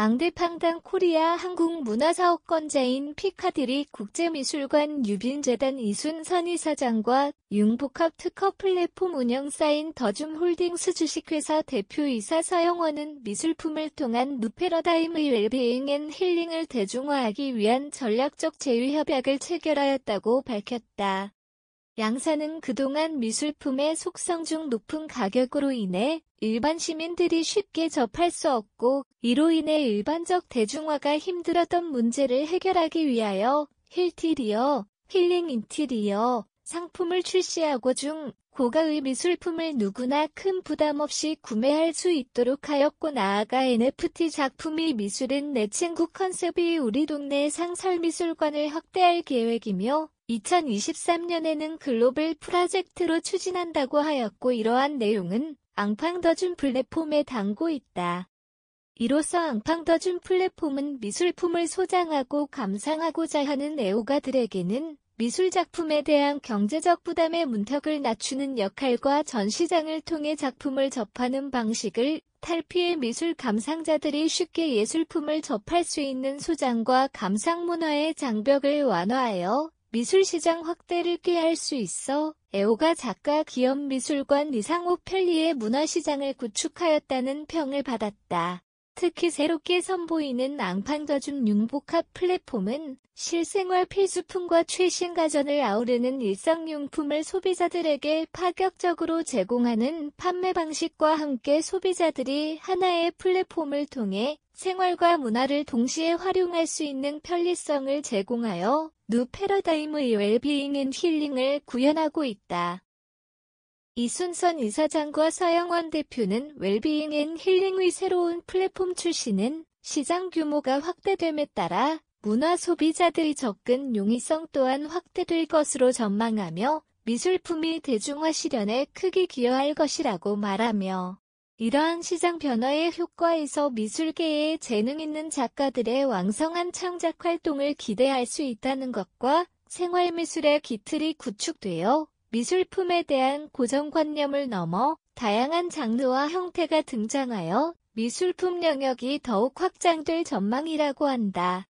앙대팡당 코리아 한국문화사업권자인 피카드리 국제미술관 유빈재단 이순선 이사장과 융복합 특허 플랫폼 운영사인 더줌홀딩스 주식회사 대표이사 서영원은 미술품을 통한 누페러다임의 웰베잉 앤 힐링을 대중화하기 위한 전략적 제휴협약을 체결하였다고 밝혔다. 양산은 그동안 미술품의 속성 중 높은 가격으로 인해 일반 시민들이 쉽게 접할 수 없고 이로 인해 일반적 대중화가 힘들었던 문제를 해결하기 위하여 힐티리어, 힐링 인티리어 상품을 출시하고 중 고가의 미술품을 누구나 큰 부담 없이 구매할 수 있도록 하였고 나아가 NFT 작품이 미술은 내 친구 컨셉이 우리 동네 상설미술관을 확대할 계획이며 2023년에는 글로벌 프로젝트로 추진한다고 하였고 이러한 내용은 앙팡더준 플랫폼에 담고 있다. 이로써 앙팡더준 플랫폼은 미술품을 소장하고 감상하고자 하는 애호가들에게는 미술작품에 대한 경제적 부담의 문턱을 낮추는 역할과 전시장을 통해 작품을 접하는 방식을 탈피해 미술 감상자들이 쉽게 예술품을 접할 수 있는 소장과 감상문화의 장벽을 완화하여 미술시장 확대를 꾀할 수 있어 애호가 작가 기업 미술관 이상호 편리의 문화시장을 구축하였다는 평을 받았다. 특히 새롭게 선보이는 앙판가줌 융복합 플랫폼은 실생활 필수품과 최신 가전을 아우르는 일상용품을 소비자들에게 파격적으로 제공하는 판매 방식과 함께 소비자들이 하나의 플랫폼을 통해 생활과 문화를 동시에 활용할 수 있는 편리성을 제공하여 뉴 패러다임의 웰비잉 인 힐링을 구현하고 있다. 이순선 이사장과 서영원 대표는 웰비잉 인 힐링의 새로운 플랫폼 출시는 시장 규모가 확대됨에 따라 문화 소비자들의 접근 용이성 또한 확대될 것으로 전망하며 미술품이 대중화 실현에 크게 기여할 것이라고 말하며 이러한 시장 변화의 효과에서 미술계의 재능 있는 작가들의 왕성한 창작 활동을 기대할 수 있다는 것과 생활미술의 기틀이 구축되어 미술품에 대한 고정관념을 넘어 다양한 장르와 형태가 등장하여 미술품 영역이 더욱 확장될 전망이라고 한다.